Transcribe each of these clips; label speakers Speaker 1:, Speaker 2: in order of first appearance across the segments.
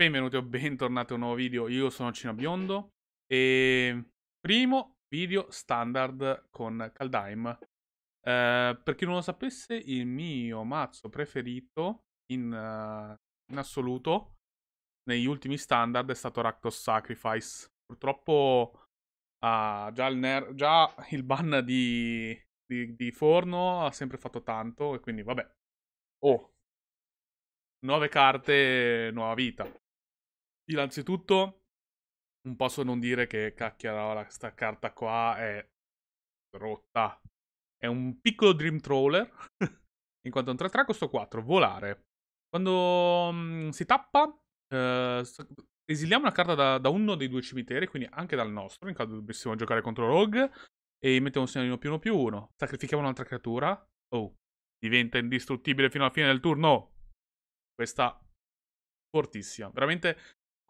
Speaker 1: Benvenuti o bentornati a un nuovo video, io sono Cino Biondo e primo video standard con Kaldheim. Eh, per chi non lo sapesse, il mio mazzo preferito in, uh, in assoluto negli ultimi standard è stato Rakdos Sacrifice. Purtroppo uh, già, il già, il ban di, di, di Forno ha sempre fatto tanto e quindi vabbè. Oh, nuove carte, nuova vita. Innanzitutto, non posso non dire che cacchio, questa carta qua è rotta. È un piccolo Dream Trawler. in quanto è un 3-3, costo 4. Volare. Quando mh, mm, si tappa, eh, esiliamo una carta da, da, uno dei due cimiteri, quindi anche dal nostro, in caso dovessimo giocare contro Rogue. E mettiamo un segnalino più 1 più 1. Sacrifichiamo un'altra creatura. Oh, diventa indistruttibile fino alla fine del turno. Questa fortissima. Veramente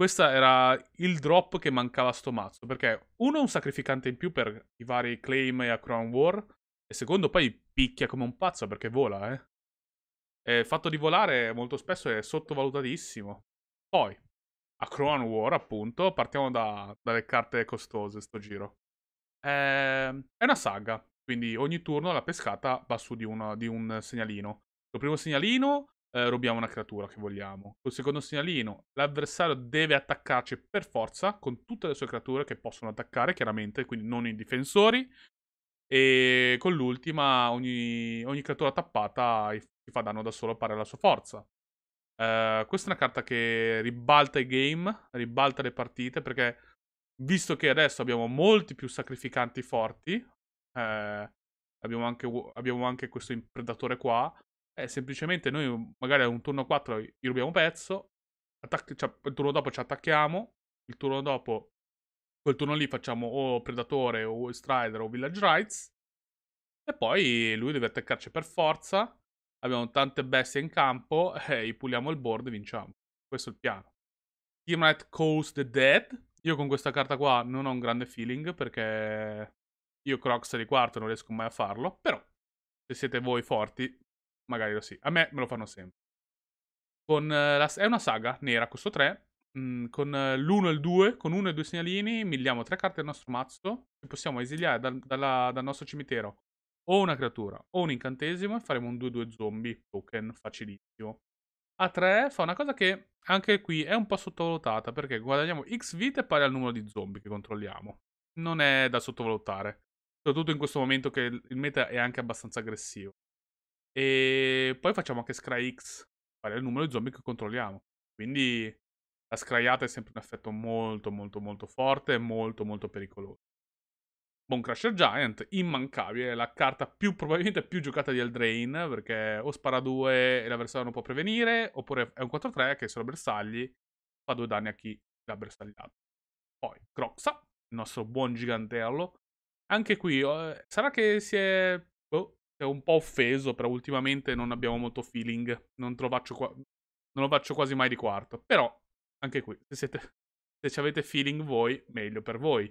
Speaker 1: questo era il drop che mancava a sto mazzo, perché uno è un sacrificante in più per i vari claim e a Crown War, e secondo poi picchia come un pazzo perché vola, eh. E il fatto di volare molto spesso è sottovalutatissimo. Poi, a Crown War, appunto, partiamo da, dalle carte costose sto giro. Ehm, è una saga, quindi ogni turno la pescata va su di, una, di un segnalino. Il primo segnalino eh, rubiamo una creatura che vogliamo. Col secondo segnalino, l'avversario deve attaccarci per forza con tutte le sue creature che possono attaccare, chiaramente, quindi non i difensori. E con l'ultima, ogni, ogni creatura tappata ti fa danno da solo pari alla sua forza. Uh, questa è una carta che ribalta i game, ribalta le partite, perché visto che adesso abbiamo molti più sacrificanti forti, eh, abbiamo, anche, abbiamo, anche, questo impredatore qua, è eh, semplicemente noi mm, magari a un turno 4 gli rubiamo pezzo, attac- cioè, il turno dopo ci attacchiamo, il turno dopo, quel turno lì facciamo o Predatore o Strider o Village Rights, e poi lui deve attaccarci per forza, abbiamo tante bestie in campo, e eh, gli puliamo il board e vinciamo. Questo è il piano. Team Night Coast the Dead. Io con questa carta qua non ho un grande feeling perché io Crocs di quarto non riesco mai a farlo, però se siete voi forti magari lo sì. A me me lo fanno sempre. Con, eh, la, è una saga nera, costo 3. Mm, con eh, l'1 e il 2, con 1 e 2 segnalini, milliamo 3 carte del nostro mazzo che possiamo esiliare dal, dalla, dal nostro cimitero o una creatura o un incantesimo e faremo un 2-2 zombie token facilissimo. A 3 fa una cosa che anche qui è un po' sottovalutata perché guadagniamo X vite pari al numero di zombie che controlliamo. Non è da sottovalutare, soprattutto in questo momento che il meta è anche abbastanza aggressivo. E poi facciamo anche Scry X, qual è il numero di zombie che controlliamo. Quindi la scraiata è sempre un effetto molto molto molto forte e molto molto pericoloso. Bone Crusher Giant, immancabile, la carta più, probabilmente più giocata di Eldrain, perché o spara 2 e l'avversario non può prevenire, oppure è un 4-3 che se lo bersagli fa due danni a chi l'ha bersagliato. Poi Croxa, il nostro buon gigantello. Anche qui, oh, eh, sarà che si è... Oh, un po' offeso, però ultimamente non abbiamo molto feeling. Non, qua- non lo faccio quasi mai di quarto. Però, anche qui, se, siete- se ci avete feeling voi, meglio per voi.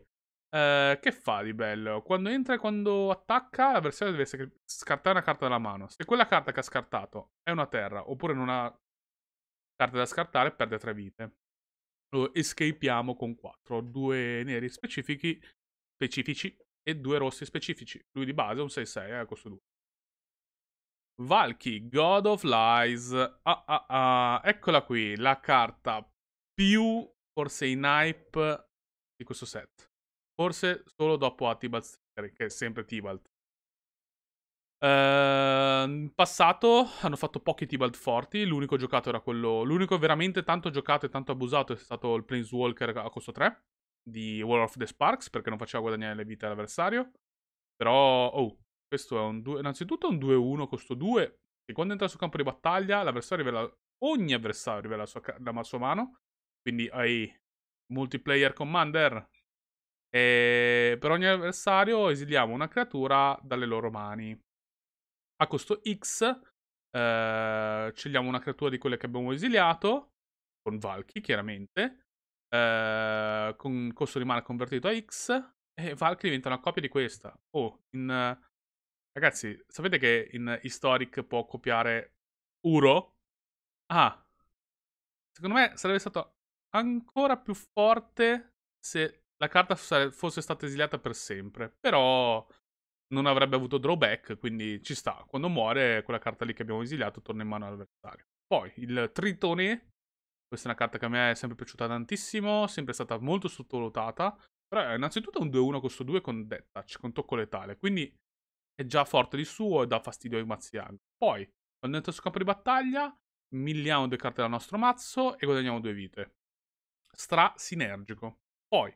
Speaker 1: Uh, che fa di bello? Quando entra e quando attacca, l'avversario deve scartare una carta dalla mano. Se quella carta che ha scartato è una terra, oppure non ha carte da scartare, perde tre vite. Lo escapiamo con quattro. Due neri specifici e due rossi specifici. Lui di base è un 6-6, eh, costo 2. Valky, God of Lies. Ah, ah, ah. Eccola qui, la carta più, forse in hype, di questo set. Forse solo dopo a che è sempre Tibalt. Uh, ehm, in passato hanno fatto pochi Tibalt forti. L'unico giocato era quello. L'unico veramente tanto giocato e tanto abusato è stato il Planeswalker a costo 3 di War of the Sparks perché non faceva guadagnare le vite all'avversario. Però, oh, questo è un 2. Innanzitutto è un 2-1 costo 2. Che quando entra sul campo di battaglia, l'avversario rivela. Ogni avversario rivela la sua, la sua mano. Quindi hai multiplayer commander. E ehm, per ogni avversario esiliamo una creatura dalle loro mani. A costo X eh, scegliamo una creatura di quelle che abbiamo esiliato. Con Valky, chiaramente. Eh, con costo di mana convertito a X. E Valky diventa una copia di questa. oh, in Ragazzi, sapete che in Historic può copiare Uro? Ah. Secondo me sarebbe stato ancora più forte se la carta fosse stata esiliata per sempre. Però non avrebbe avuto drawback, quindi ci sta. Quando muore, quella carta lì che abbiamo esiliato torna in mano all'avversario. Poi, il Tritone. Questa è una carta che a me è sempre piaciuta tantissimo, sempre stata molto sottovalutata. Però innanzitutto è un 2-1 costo 2 con detach, con tocco letale, quindi è già forte di suo e dà fastidio ai mazziago. Poi, quando entra su campo di battaglia, milliamo due carte dal nostro mazzo e guadagniamo due vite. Stra sinergico. Poi,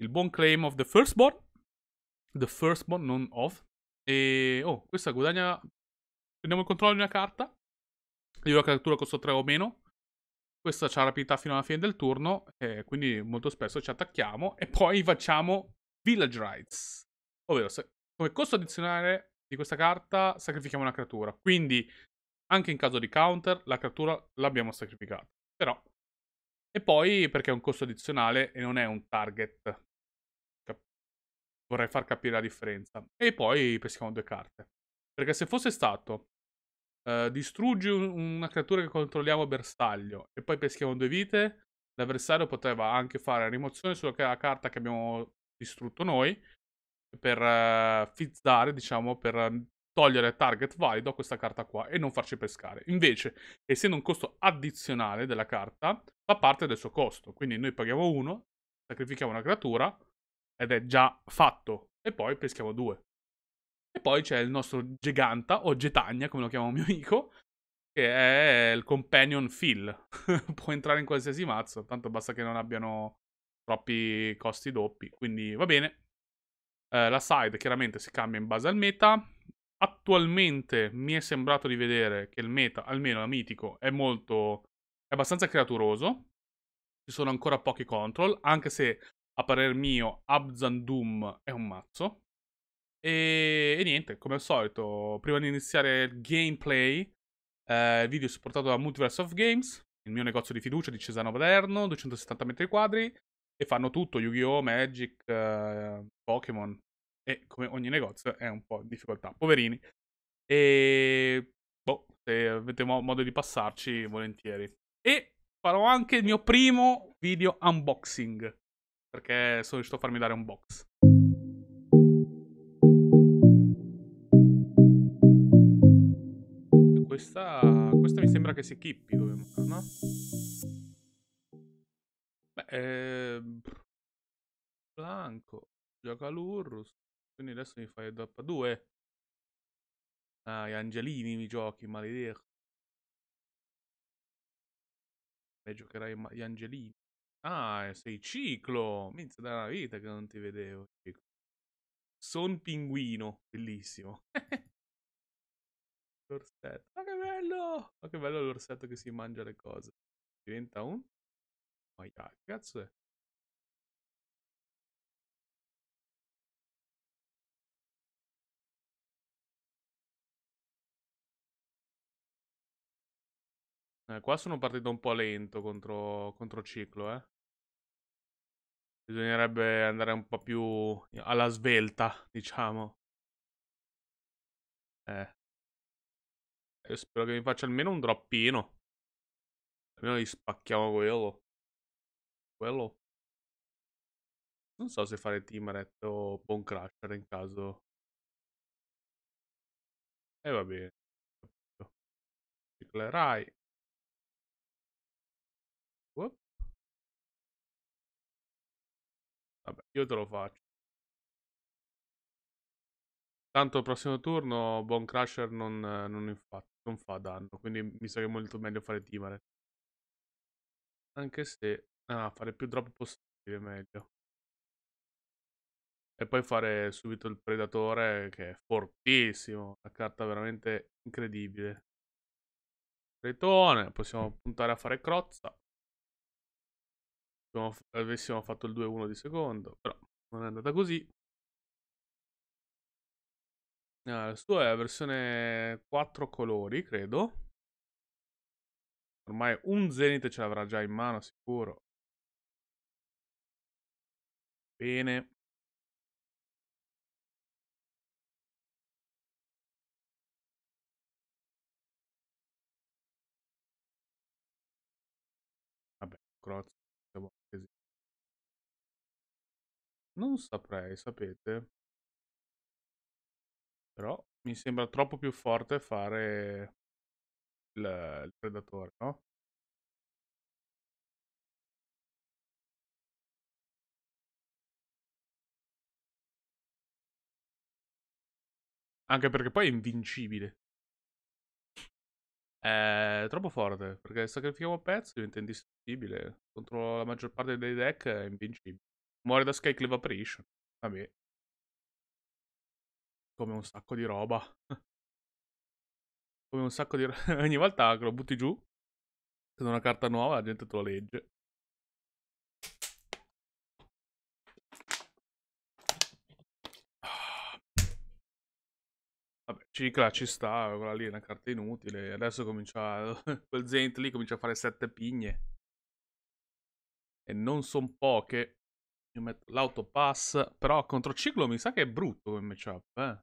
Speaker 1: il buon claim of the firstborn. The firstborn, non of. E, oh, questa guadagna... Prendiamo il controllo di una carta. Io la creatura costa 3 o meno. Questa ha rapidità fino alla fine del turno, eh, quindi molto spesso ci attacchiamo. E poi facciamo Village Rights. Ovvero, se come costo addizionale di questa carta sacrifichiamo una creatura. Quindi anche in caso di counter la creatura l'abbiamo sacrificata. Però. E poi perché è un costo addizionale e non è un target. Cap vorrei far capire la differenza. E poi peschiamo due carte. Perché se fosse stato Uh, distruggi una creatura che controlliamo bersaglio e poi peschiamo due vite, l'avversario poteva anche fare rimozione sulla carta che abbiamo distrutto noi per eh, fizzare, diciamo, per mm, togliere target valido a questa carta qua e non farci pescare. Invece, essendo un costo addizionale della carta, fa parte del suo costo. Quindi noi paghiamo uno, sacrifichiamo una creatura ed è già fatto. E poi peschiamo due. E poi c'è il nostro Giganta o Getagna, come lo chiama mio amico, che è il companion fill. Può entrare in qualsiasi mazzo, tanto basta che non abbiano troppi costi doppi. Quindi va bene, eh, la side chiaramente si cambia in base al meta. Attualmente mi è sembrato di vedere che il meta, almeno a mitico, è molto. è abbastanza creaturoso. Ci sono ancora pochi control, anche se a parer mio Abzandum è un mazzo. E, e niente, come al solito, prima di iniziare il gameplay, eh, video supportato da Multiverse of Games, il mio negozio di fiducia di Cesano Paderno, 270 metri quadri. E fanno tutto, Yu-Gi-Oh!, Magic, eh, Pokémon. E come ogni negozio è un po' in difficoltà, poverini. E boh, se avete mo- modo di passarci, volentieri. E farò anche il mio primo video unboxing. Perché sono riuscito a farmi dare un box. Questa, questa mi sembra che si chippi, no? eh, Blanco
Speaker 2: gioca l'Urrus. Quindi adesso mi fai doppa 2. Ah, gli Angelini mi giochi, maledetto. E giocherai
Speaker 1: gli Angelini. Ah, sei ciclo. Minchia, da una vita che non ti vedevo. Ciclo. Son pinguino, bellissimo.
Speaker 2: l'orsetto. Ma che bello! Ma che bello l'orsetto che si mangia le cose. Diventa un moja ragazza ah, Eh, qua sono partito un po' lento contro, contro ciclo, eh. Bisognerebbe andare un po' più alla svelta, diciamo. Eh. Io eh, spero che mi faccia almeno un droppino. Almeno gli spacchiamo quello quello. Non so se fare Timaret o oh, Bone Crusher in caso. E eh, va bene. Ciclerai. Vabbè, io te lo faccio. Tanto il prossimo turno Bone Crusher non, non, fa, non fa danno, quindi mi sa che è molto meglio fare Timaret. Anche se Ah, fare più drop possibile, meglio.
Speaker 1: E poi fare subito il predatore che è fortissimo. La carta veramente incredibile. Retone, possiamo puntare a fare crozza.
Speaker 2: Avessimo fatto il 2-1 di secondo, però non è andata così. Ah, il suo è la versione 4 colori, credo. Ormai un Zenith ce l'avrà già in mano, sicuro bene Vabbè, Crozza. Diciamo non saprei, sapete. Però mi sembra troppo più forte fare il, il predatore, no? Anche perché poi è invincibile. È troppo forte, perché sacrifichiamo un pezzo diventa indistruttibile. Contro la maggior parte dei deck è invincibile. Muore da Skyclave Evaporation. Vabbè. Come un sacco di roba. Come un sacco di roba. Ogni volta che lo butti giù, se una carta nuova la gente te lo legge. Cicla ci sta, quella
Speaker 1: lì è una carta inutile. Adesso comincia. quel Zent lì comincia a fare sette pigne. E non son poche. Io metto l'autopass. Però contro Ciclo mi sa che è brutto come matchup. Eh.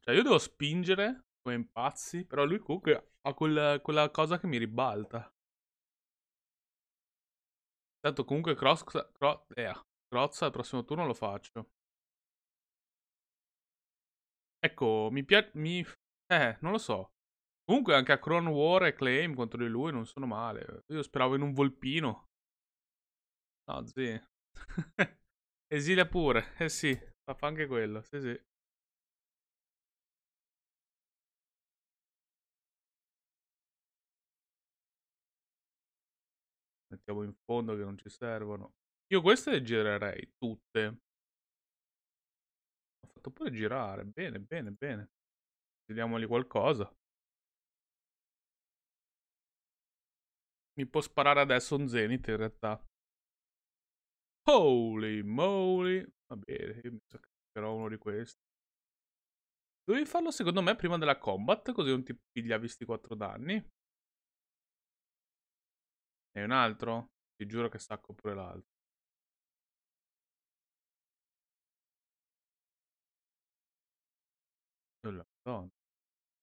Speaker 1: Cioè, io devo spingere come impazzi. Però lui comunque ha quel, quella cosa che mi ribalta.
Speaker 2: Tanto comunque cross, cro, eh, Crozza al prossimo turno lo faccio. Ecco, mi piace... Mi...
Speaker 1: Eh, non lo so. Comunque anche a Cron War e Claim contro di lui non sono male. Io speravo
Speaker 2: in un volpino. No, zì. Esilia pure. Eh sì, fa anche quello. Sì, sì. Mettiamo in fondo che non ci servono. Io queste le girerei tutte fatto pure girare. Bene, bene, bene. Vediamogli qualcosa. Mi può sparare adesso un Zenith in realtà. Holy moly. Va bene, io mi saccherò uno di questi. Dovevi farlo secondo me prima della combat, così non ti pigliavi sti 4 danni. E un altro? Ti giuro che sacco pure l'altro. No.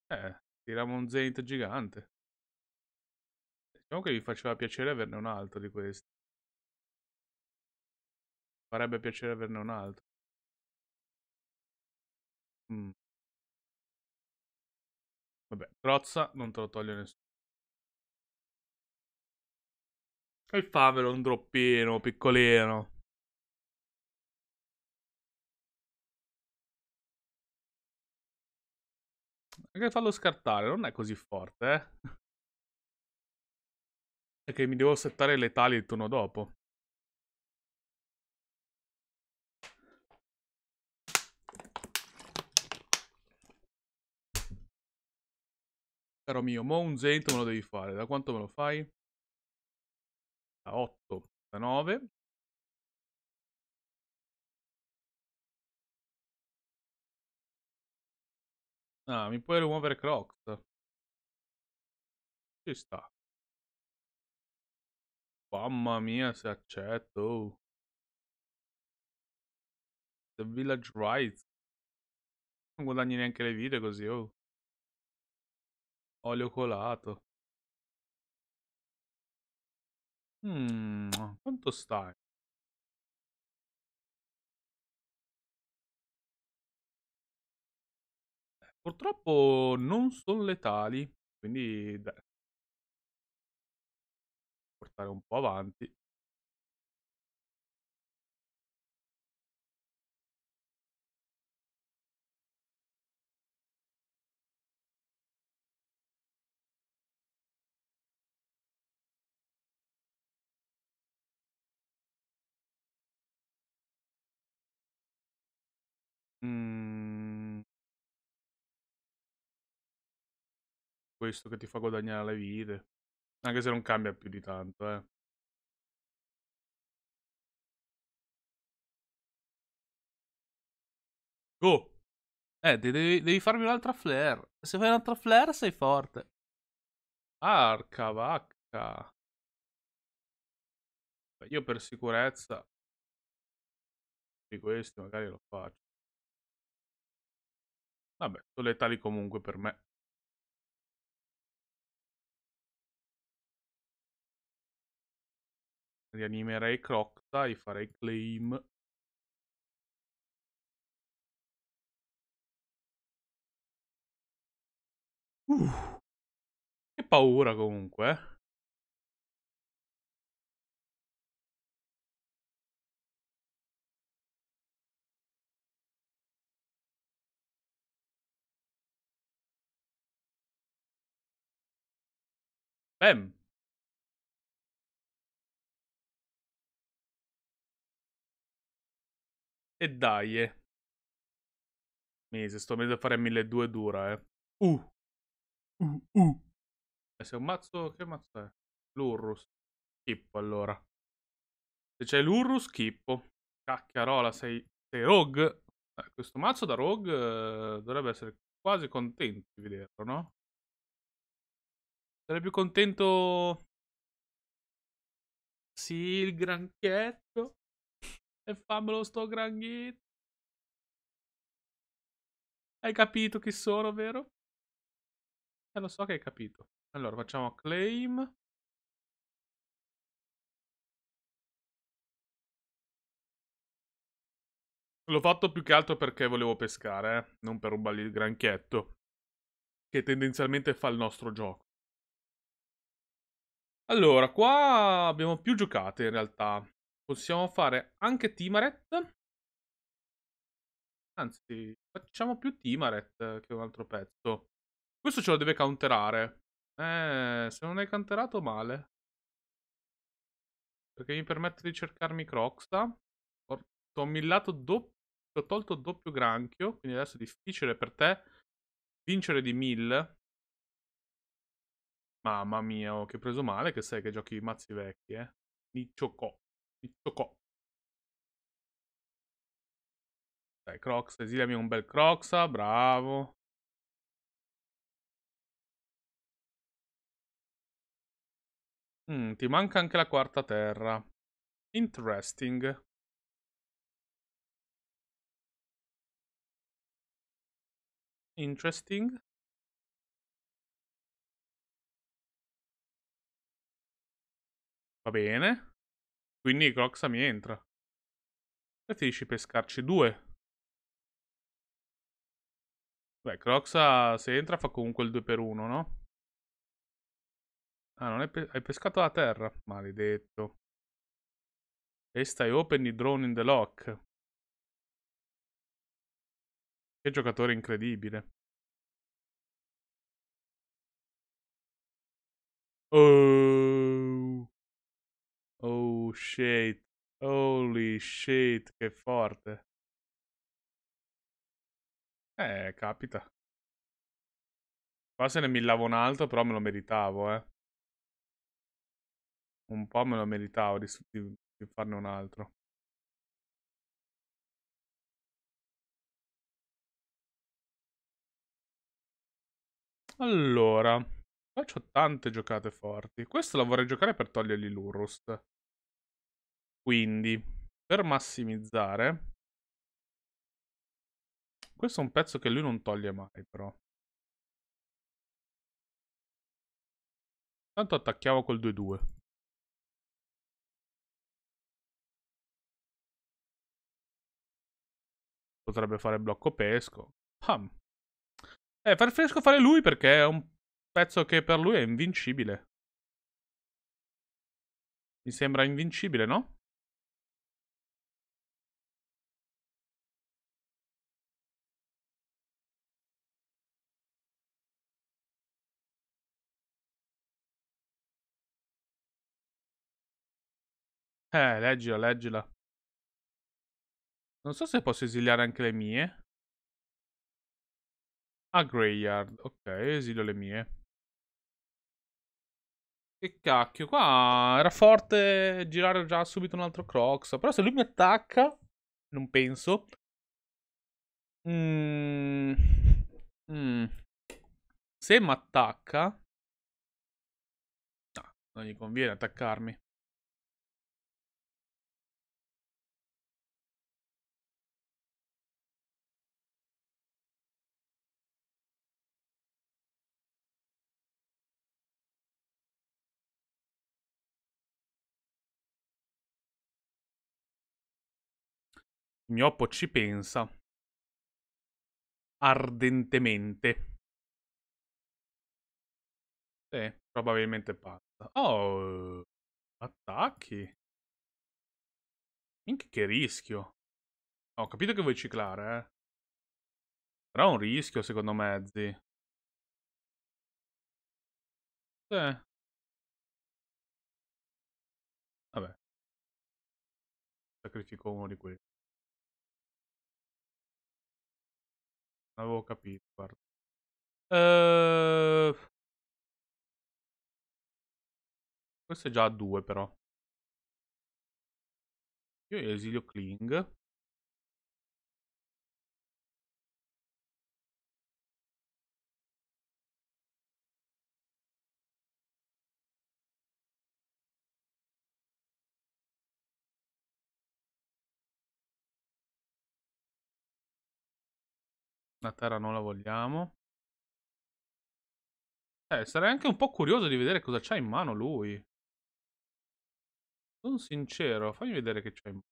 Speaker 2: Eh, tiriamo un Zenith gigante. Diciamo che vi faceva piacere averne un altro di questi. Farebbe piacere averne un altro. Mm. Vabbè, Trozza non te lo toglie nessuno. E il Favelo un droppino, piccolino. Magari fallo scartare, non è così forte, eh. È che mi devo settare letali il turno dopo. Caro mio, mo un zento me lo devi fare. Da quanto me lo fai? Da 8, da 9. Ah, mi puoi rimuovere Crocs. Ci sta. Mamma mia, se accetto. Oh. The Village Rides. Non guadagni neanche le vite così, oh. Olio colato. Mmm, quanto stai? Purtroppo non sono letali, quindi beh, portare un po' avanti. Mm. questo che ti fa guadagnare le vite. Anche se non cambia più di tanto, eh. Go! Eh, devi, devi farmi un'altra flare. Se fai un'altra flare sei forte. Arca vacca. Io per sicurezza di questi magari lo faccio. Vabbè, sono letali comunque per me. rianimerei Croxa e farei claim Uff. che paura comunque. Eh? Bam. E dai. Eh. Mese, sto mese a fare 1200 dura, eh. Uh. Uh, uh. E eh, se è un mazzo, che mazzo è? L'Urrus. Schippo, allora. Se c'è l'Urrus, schippo. Cacchiarola, sei,
Speaker 1: sei rogue. Eh, questo mazzo da rogue eh, dovrebbe essere quasi contento di
Speaker 2: vederlo, no? Sarei più contento... Sì, il granchietto. E fammelo sto gran git. Hai capito chi sono, vero? Eh, lo so che hai capito. Allora, facciamo claim. L'ho fatto più che altro perché volevo pescare, eh? non per rubargli il granchietto,
Speaker 1: che tendenzialmente fa il nostro gioco. Allora, qua abbiamo più giocate in realtà. Possiamo fare anche Timaret. Anzi, facciamo più Timaret che un altro pezzo. Questo ce lo deve counterare. Eh, se non hai counterato male. Perché mi permette di cercarmi Croxa. Ho millato doppio, ho tolto doppio granchio, quindi adesso è difficile per te vincere di
Speaker 2: 1000. Mamma mia, oh, che ho preso male che sai che giochi i mazzi vecchi, eh. Nicciocò. Cocò. Dai, Crocs, esiliami un bel Crocs, bravo. Mm, ti manca anche la quarta terra. Interesting. Interesting. Va bene. Quindi Croxa mi entra. Preferisci pescarci due. Beh, Croxa se entra fa comunque il 2 per 1, no? Ah, non pe hai pescato la terra? Maledetto. E stai open di drone in the lock. Che giocatore incredibile. Oh shit. Holy shit, che forte. Eh, capita. Qua se ne millavo un altro, però me lo meritavo, eh. Un po' me lo meritavo di, di, di farne un altro. Allora, faccio tante giocate forti. Questo lo vorrei giocare per togliergli l'Urrust. Quindi, per massimizzare... Questo è un pezzo che lui non toglie mai, però. Tanto attacchiamo col 2-2. Potrebbe fare blocco pesco. Pam. Eh, far fresco fare lui perché è un pezzo che per lui è invincibile. Mi sembra invincibile, no? Eh, leggila, leggila. Non so se posso esiliare anche le mie. A ah, Greyard. Ok, esilio le mie. Che cacchio, qua era
Speaker 1: forte girare già subito un altro Crocs. Però se lui mi attacca, non penso.
Speaker 2: Mm. Mm. Se mi attacca... No, ah, non gli conviene attaccarmi. Gnoppo ci pensa. Ardentemente. Sì, probabilmente passa. Oh, attacchi. Minchia che rischio. Ho capito che vuoi ciclare, eh. Però è un rischio, secondo me, zi. Sì. Vabbè. Sacrifico uno di quelli. Non avevo capito, guarda. Uh... Questo è già a due, però. Io esilio Kling. La terra non la vogliamo. Eh, sarei anche un po' curioso di vedere cosa c'ha in mano lui. Sono sincero, fammi vedere che c'ha in mano.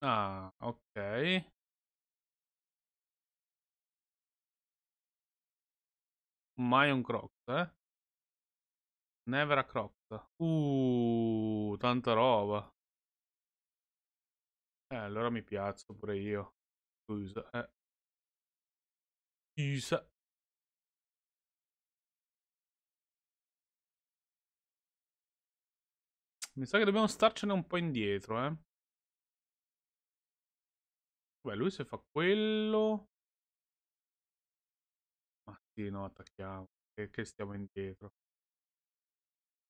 Speaker 2: Ah, ok. Mai un croc, eh? Nevera Croc. Uh, tanta roba. Eh, allora mi piazzo pure io. Scusa, eh. Scusa. Mi sa che dobbiamo starcene un po' indietro, eh. Beh, lui se fa quello... Ma sì, no, attacchiamo. Che, che stiamo indietro.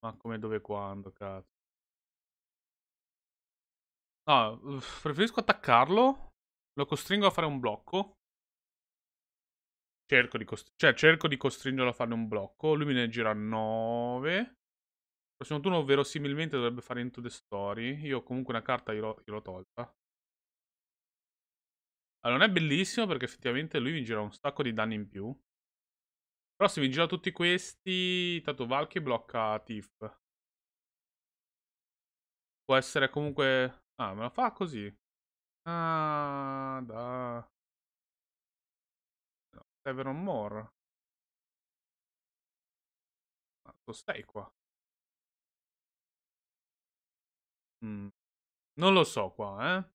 Speaker 2: Ma come dove quando, cazzo. No, ah, preferisco attaccarlo. Lo costringo a fare un blocco. Cerco di, cioè, cerco di costringerlo a fare un
Speaker 1: blocco. Lui me ne gira 9. Il prossimo turno verosimilmente dovrebbe fare Into the Story. Io comunque una carta gliel'ho tolta. Allora, non è bellissimo perché effettivamente lui mi gira un sacco di danni in più. Però se mi gira tutti questi... Tanto Valky blocca Tiff.
Speaker 2: Può essere comunque... Ah, me lo fa così. Ah, da... No, Severon More. Ma tu stai qua. Mm. Non lo so qua, eh.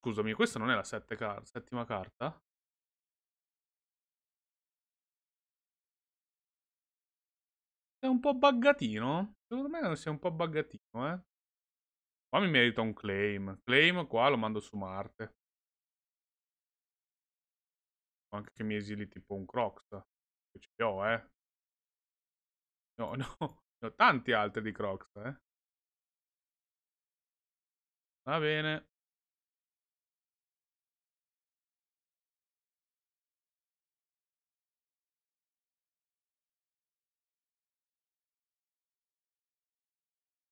Speaker 2: Scusami, questa non è la car settima carta? È un po' buggatino? Secondo me sia un po' buggatino, eh. Qua mi merita un claim. Claim qua lo mando su Marte. Anche che mi esili tipo un Crocs. Che ce li ho, eh. No, no. Ne ho tanti altri di Crocs, eh. Va bene.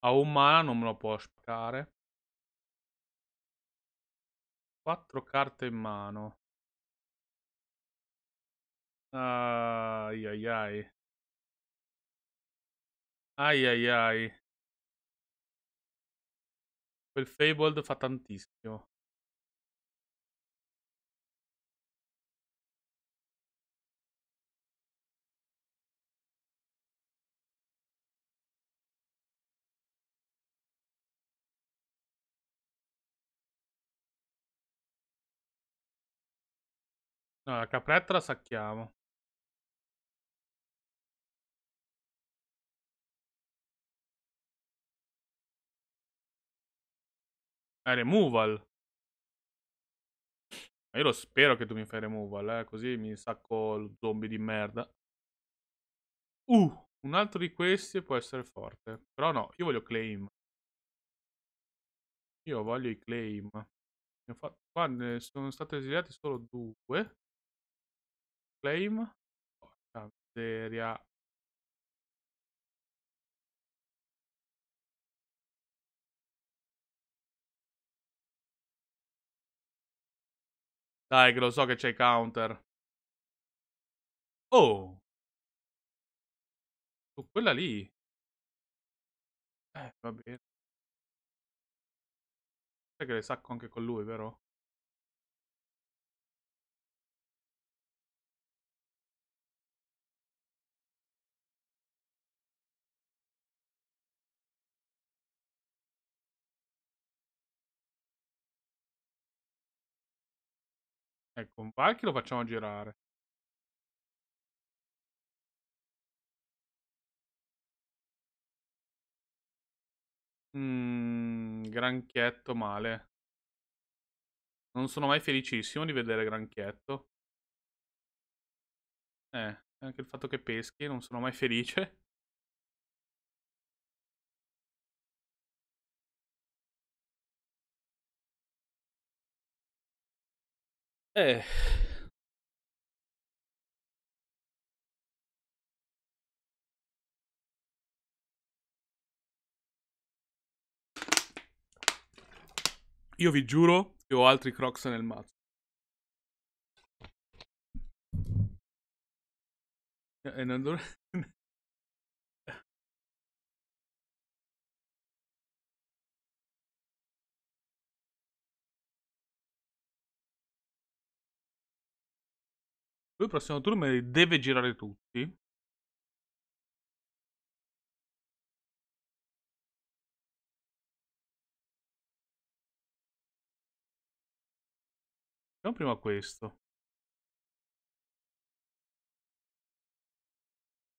Speaker 2: A un mana non me lo può spaccare. Quattro carte in mano. Ai ai ai. Ai ai ai. Quel Fabled fa tantissimo. No, la capretta la sacchiamo. È removal. Io lo spero che tu mi fai removal, eh? così mi sacco lo zombie di merda. Uh, un altro di questi può essere forte. Però no, io voglio claim. Io voglio i claim. Qua ne sono state esiliate solo due claim. Porca miseria. Dai, che lo so che c'è counter. Oh! Su quella lì. Eh, va bene. Sai che le sacco anche con lui, vero? Ecco, con Valky lo facciamo girare. Mm, granchietto male. Non sono mai felicissimo di vedere Granchietto. Eh, anche il fatto che peschi, non sono mai felice. Eh. Io vi giuro che ho altri crocs nel mazzo. E non dovrei... Lui il prossimo turno me li deve girare tutti. Facciamo prima questo.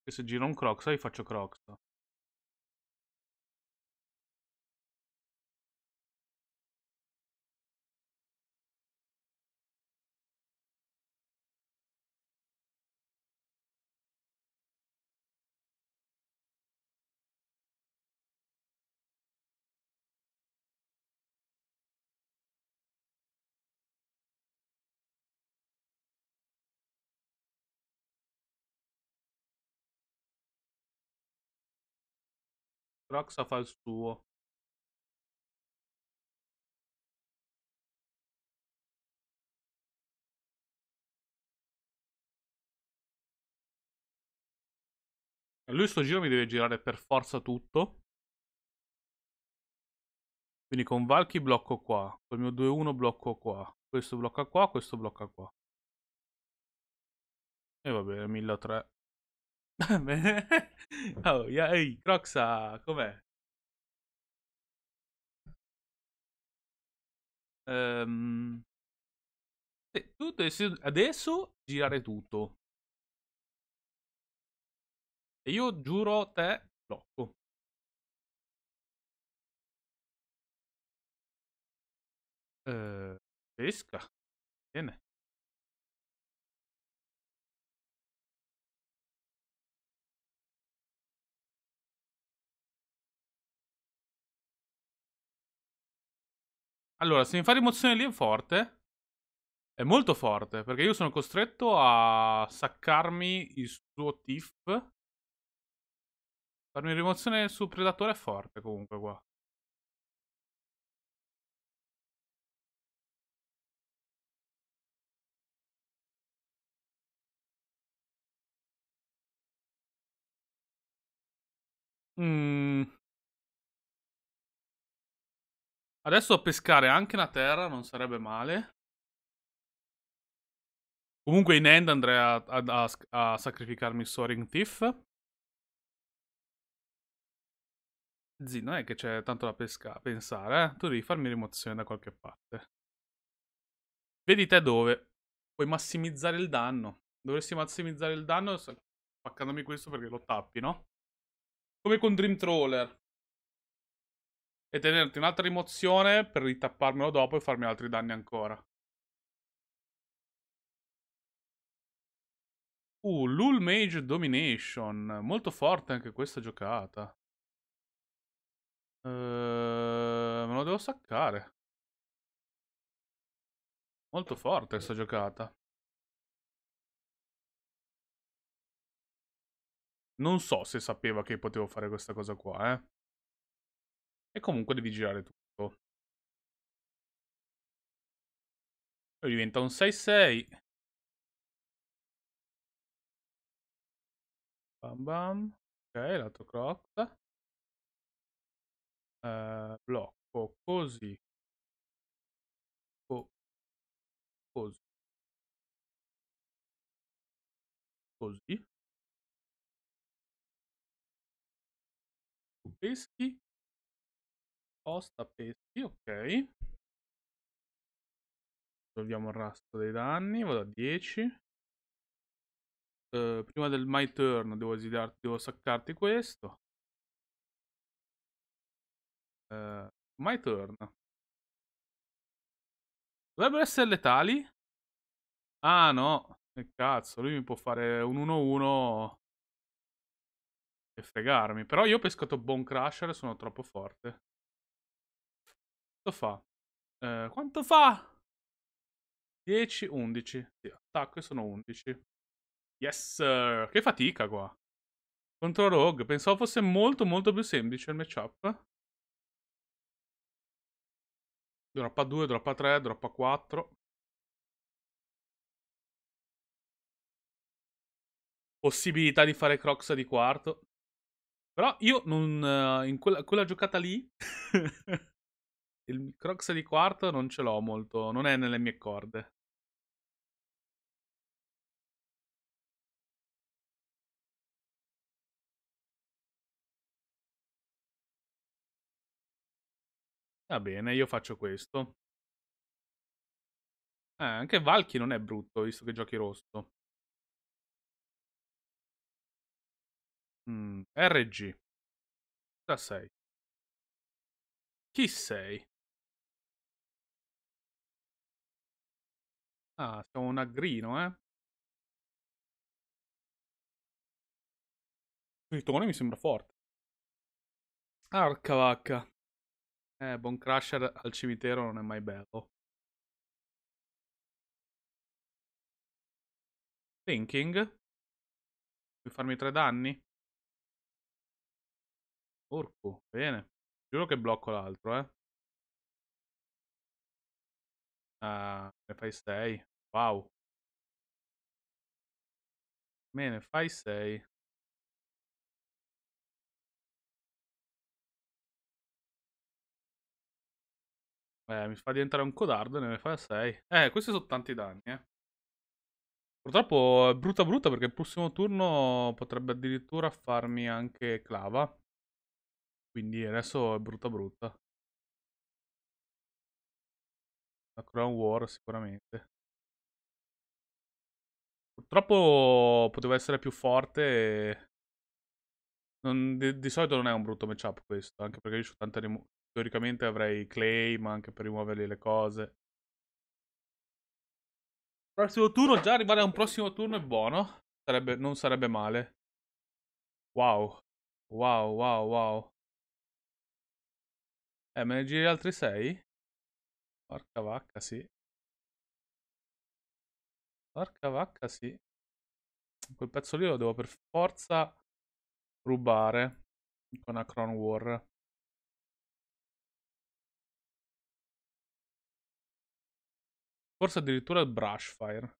Speaker 2: E se giro un Crocs, io faccio Crocs. Croxa fa il suo. Lui sto giro mi deve girare per forza tutto. Quindi con Valky blocco qua. Col mio 2-1 blocco qua. Questo blocca qua, questo blocca qua. E va bene, 1300. Ah, oh, yeah, ehi, Croxa, com'è? Um, tutto è, adesso girare tutto. E io giuro te blocco. Uh, pesca. Bene. Allora, se mi fa rimozione lì è forte.
Speaker 1: È molto forte, perché io sono costretto a saccarmi il suo
Speaker 2: Tiff. Farmi rimozione sul predatore è forte comunque qua. Mm. Adesso pescare anche una terra non sarebbe male. Comunque in end andrei a, a, a, a sacrificarmi Soaring Thief. Zì, non è che c'è tanto da pesca, pensare, eh? Tu devi farmi rimozione da qualche parte.
Speaker 1: Vedi te dove. Puoi massimizzare il danno. Dovresti massimizzare il danno spaccandomi questo perché lo tappi, no? Come con Dream Trawler.
Speaker 2: E tenerti un'altra rimozione per ritapparmelo dopo e farmi altri danni ancora. Uh, Lul Mage Domination. Molto forte anche questa giocata. Uh, me lo devo saccare. Molto forte questa giocata. Non so se sapeva che potevo fare questa cosa qua, eh. E comunque devi girare tutto. Poi diventa un 6-6. Bam bam. Ok, l'altro croc. Eh, blocco così. Co così. Così. peschi Sposta pesi, ok. Risolviamo il rasto dei danni, vado a 10. Eh, prima del my turn devo, esidarti, devo saccarti questo. Eh, my turn. Dovrebbero essere letali? Ah no, che cazzo, lui mi può fare un 1-1 e fregarmi. Però io ho pescato Bone Crusher e sono troppo forte. Quanto fa? Eh, quanto fa? 10, 11. Sì, attacco e sono 11. Yes, sir. Che
Speaker 1: fatica qua. Contro Rogue. Pensavo fosse molto, molto più semplice il matchup.
Speaker 2: Droppa 2, droppa 3, droppa 4. Possibilità di fare Crocs di quarto. Però io non... Eh, in quella, quella giocata lì... il Crocs di quarto non ce l'ho molto, non è nelle mie corde. Va bene, io faccio questo. Eh, anche Valky non è brutto, visto che giochi rosso. Mm, RG. Da sei. Chi sei? Ah, siamo un aggrino, eh. Il Tritone mi sembra forte. Arca vacca. Eh, buon crusher al cimitero non è mai bello. Thinking. Vuoi farmi tre danni? Orco, bene. Giuro che blocco l'altro, eh. Ah, ne fai 6. Wow. Bene, fai 6. Beh, mi fa diventare un codardo e ne fa 6. Eh, questi
Speaker 1: sono tanti danni, eh.
Speaker 2: Purtroppo è brutta brutta perché il prossimo turno potrebbe addirittura farmi anche clava. Quindi adesso è brutta brutta. Crown War sicuramente. Purtroppo poteva essere più forte.
Speaker 1: E... Non, di, di, solito non è un brutto matchup questo, anche perché io tanta teoricamente avrei claim anche per rimuovergli le cose.
Speaker 2: Prossimo turno, già arrivare a un prossimo turno è buono. Sarebbe, non sarebbe male. Wow. Wow, wow, wow. Eh, me ne giri altri 6? Porca vacca, sì. Porca vacca, sì. Quel pezzo lì lo devo per forza rubare con la Cron War. Forse addirittura il Fire.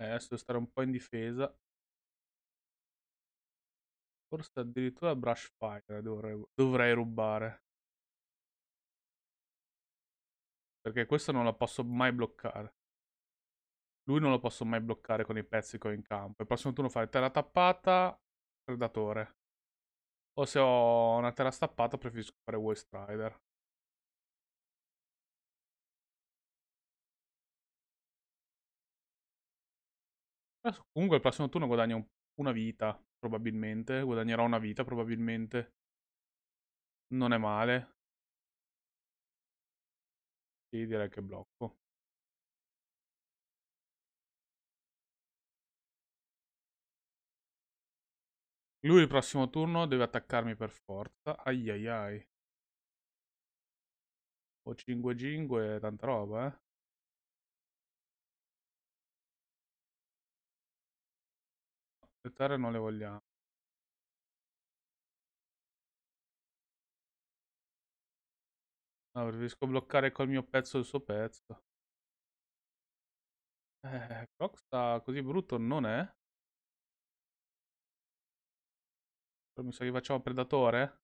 Speaker 2: Eh, adesso devo stare un po' in difesa. Forse addirittura Brushfire dovrei, dovrei rubare. Perché questa non la posso mai bloccare. Lui non lo posso mai bloccare con i pezzi che ho in campo. Il prossimo turno fare terra tappata, predatore. O se ho una terra stappata preferisco fare Wall Strider. Comunque il prossimo turno guadagno un una vita, probabilmente. Guadagnerò una vita, probabilmente. Non è male. Sì, direi che blocco. Lui il prossimo turno deve attaccarmi per forza. Ai ai ai. O 5-5, tanta roba, eh. aspettare non le vogliamo. No, a bloccare col mio pezzo il suo pezzo. Eh, Croc così brutto, non è? Però mi sa che facciamo predatore?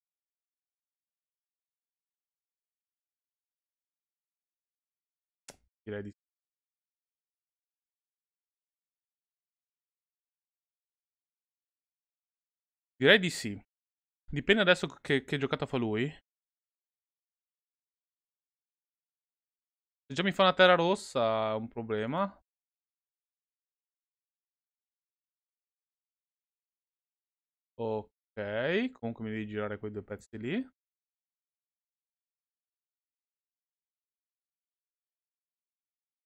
Speaker 2: Direi di sì Direi di sì. Dipende adesso che, che giocata fa lui. Se già mi fa una terra rossa è un problema. Ok, comunque mi devi girare quei due pezzi lì.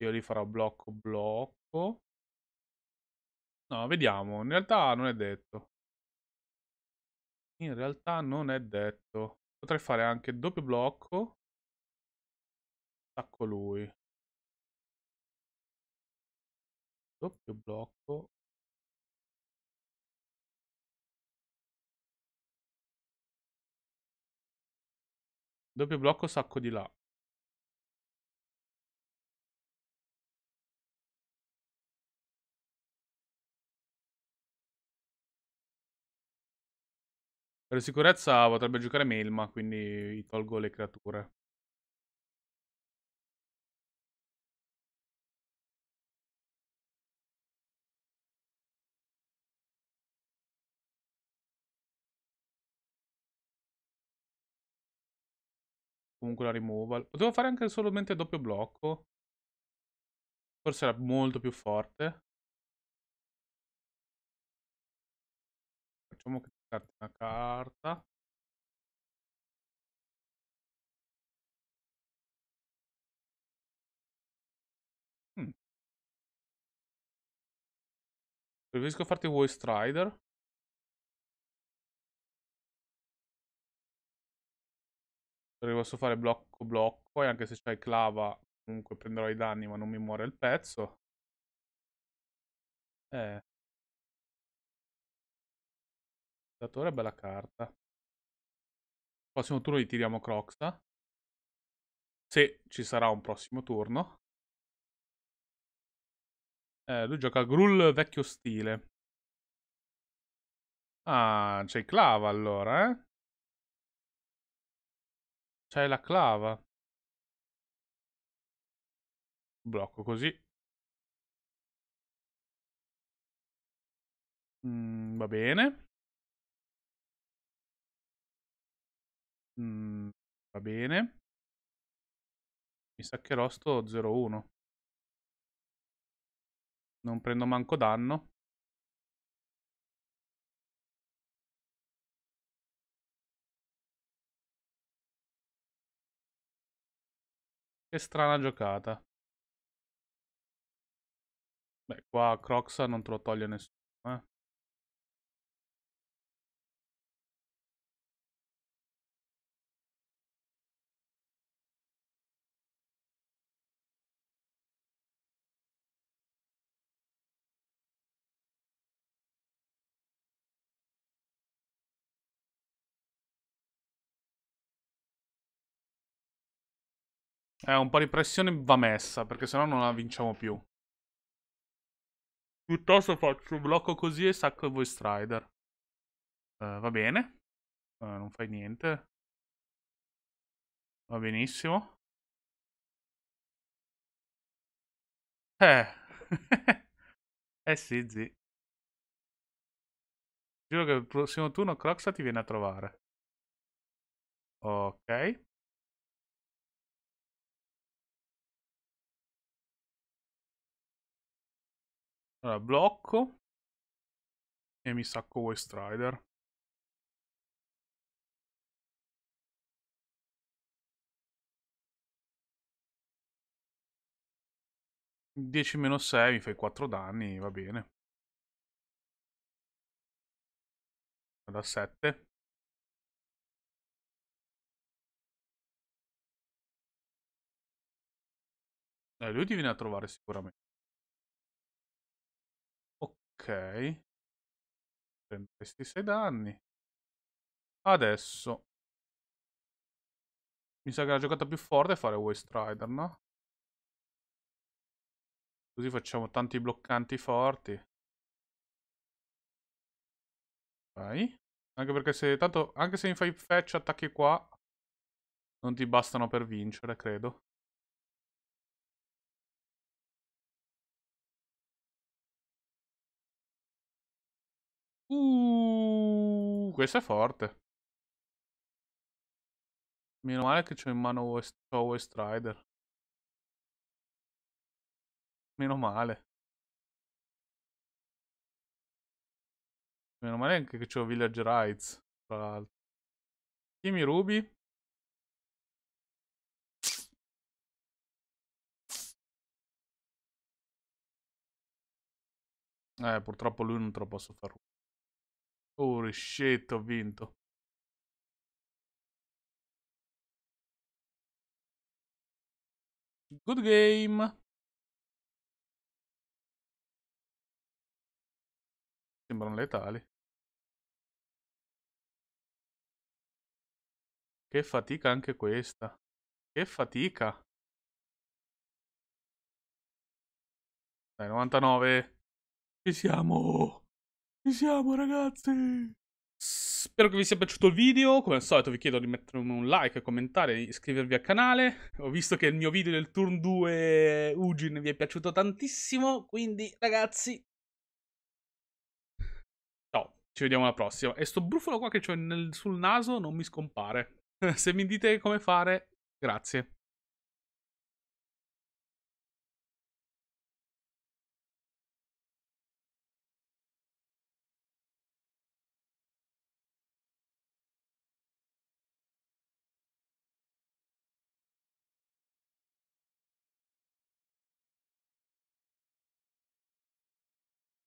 Speaker 2: Io li farò blocco blocco. No, vediamo. In realtà non è detto. In realtà non è detto. Potrei fare anche doppio blocco. Attacco lui. Doppio blocco. Doppio blocco sacco di là. Per sicurezza potrebbe giocare Melma, quindi tolgo le creature. Comunque la removal. Potevo fare anche solamente doppio blocco. Forse era molto più forte. Facciamo che carta mm. Preferisco farti Voice strider Perché posso fare blocco blocco e anche se c'hai clava comunque prenderò i danni ma non mi muore il pezzo. Eh. Datore bella carta. Prossimo turno gli tiriamo Croxa. Se ci sarà un prossimo turno. Eh, lui gioca Grull vecchio stile. Ah, c'è clava allora, eh? C'è la clava. Blocco così. Mm, va bene. Mm, va bene. Mi sa che rosto 0-1. Non prendo manco danno. Che strana giocata. Beh, qua Croxa non te lo toglie nessuno. Eh, un po' di pressione va messa, perché sennò non la vinciamo più. Piuttosto faccio un blocco così e sacco il Voice Rider. Uh, eh, va bene. Uh, non fai niente. Va benissimo. Eh. eh sì, zi. Giuro che il prossimo turno Croxa ti viene a trovare. Ok. Allora, blocco. E mi sacco Voice Rider. Dieci meno sei, mi fai quattro danni, va bene. Da sette. Eh, lui ti viene a trovare sicuramente. Prendo questi 6 danni. Adesso. Mi sa che la giocata più forte è fare Waste Rider, no? Così facciamo tanti bloccanti forti. Vai. Anche perché se tanto, anche se mi fai fetch attacchi qua, non ti bastano per vincere, credo. Uh, questo è forte. Meno male che c'ho in mano West, Rider. Meno male. Meno male anche che c'ho Village Rides, tra l'altro. Chi mi rubi? Eh, purtroppo lui non te lo posso far Holy shit, ho vinto. Good game. Sembrano letali. Che fatica anche questa. Che fatica. Dai, 99. Ci siamo. Ci siamo ragazzi!
Speaker 1: Spero che vi sia piaciuto il video, come al solito vi chiedo di mettere un like, commentare, iscrivervi al canale. Ho visto che il mio video del turn 2 Ugin vi è piaciuto tantissimo, quindi ragazzi... Ciao, ci vediamo alla prossima. E sto brufolo qua che ho nel, sul naso non mi scompare.
Speaker 2: Se mi dite come fare, grazie.